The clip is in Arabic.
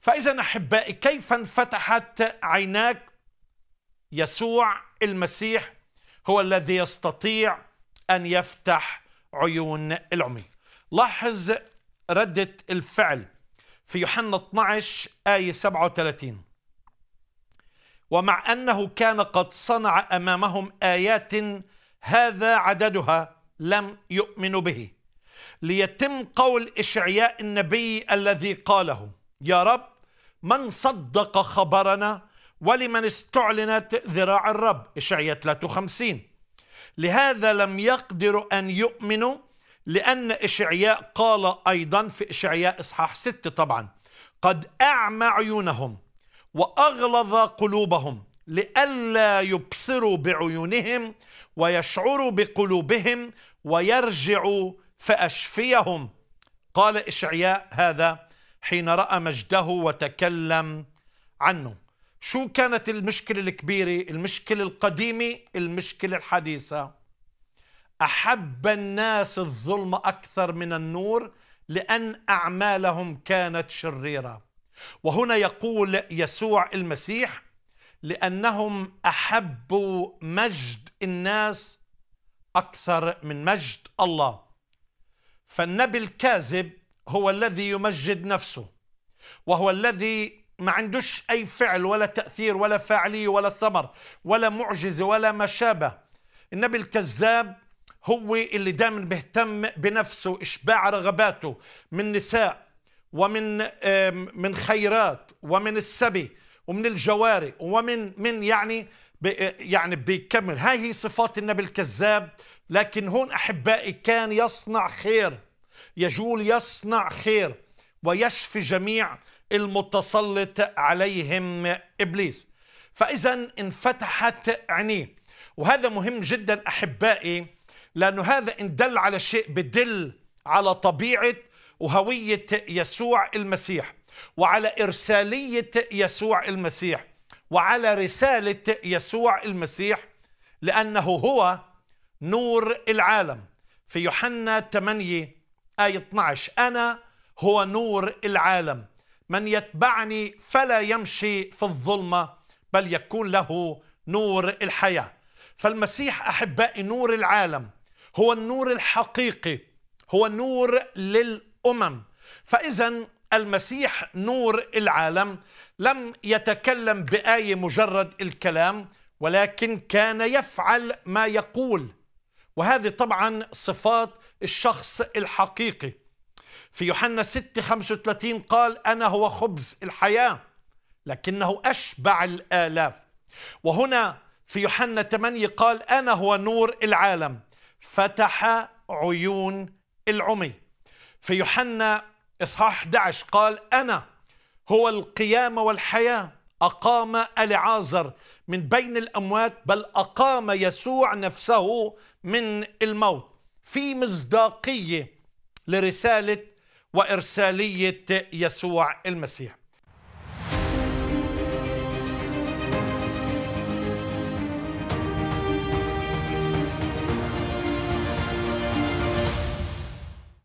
فإذا أحبائي كيف انفتحت عيناك يسوع المسيح هو الذي يستطيع أن يفتح عيون العمي لاحظ ردة الفعل في يوحنا 12 آية 37 ومع أنه كان قد صنع أمامهم آيات هذا عددها لم يؤمنوا به ليتم قول إشعياء النبي الذي قاله يا رب من صدق خبرنا ولمن استعلنت ذراع الرب إشعياء 53 لهذا لم يقدروا أن يؤمنوا لأن إشعياء قال أيضا في إشعياء إصحاح 6 طبعا قد أعمى عيونهم وأغلظ قلوبهم لئلا يبصروا بعيونهم ويشعروا بقلوبهم ويرجعوا فأشفيهم قال إشعياء هذا حين رأى مجده وتكلم عنه شو كانت المشكلة الكبيرة المشكلة القديمة المشكلة الحديثة أحب الناس الظلم أكثر من النور لأن أعمالهم كانت شريرة وهنا يقول يسوع المسيح لأنهم أحبوا مجد الناس أكثر من مجد الله فالنبي الكاذب هو الذي يمجد نفسه وهو الذي ما عندوش أي فعل ولا تأثير ولا فاعلية ولا ثمر ولا معجزة ولا مشابه النبي الكذاب هو اللي دائما بيهتم بنفسه إشباع رغباته من نساء ومن من خيرات ومن السبي ومن الجواري ومن من يعني يعني بيكمل هاي هي صفات النبي الكذاب لكن هون أحبائي كان يصنع خير يجول يصنع خير ويشفي جميع المتسلط عليهم ابليس فاذا انفتحت عينيه وهذا مهم جدا احبائي لانه هذا ان دل على شيء بدل على طبيعه وهويه يسوع المسيح وعلى ارساليه يسوع المسيح وعلى رساله يسوع المسيح لانه هو نور العالم في يوحنا 8 آية 12 أنا هو نور العالم من يتبعني فلا يمشي في الظلمة بل يكون له نور الحياة فالمسيح أحبائي نور العالم هو النور الحقيقي هو نور للأمم فإذا المسيح نور العالم لم يتكلم بآية مجرد الكلام ولكن كان يفعل ما يقول وهذه طبعا صفات الشخص الحقيقي في يوحنا 6 35 قال أنا هو خبز الحياة لكنه أشبع الآلاف وهنا في يوحنا 8 قال أنا هو نور العالم فتح عيون العمي في يوحنا إصحاح 11 قال أنا هو القيامة والحياة أقام ألعازر من بين الأموات بل أقام يسوع نفسه من الموت في مصداقية لرسالة وإرسالية يسوع المسيح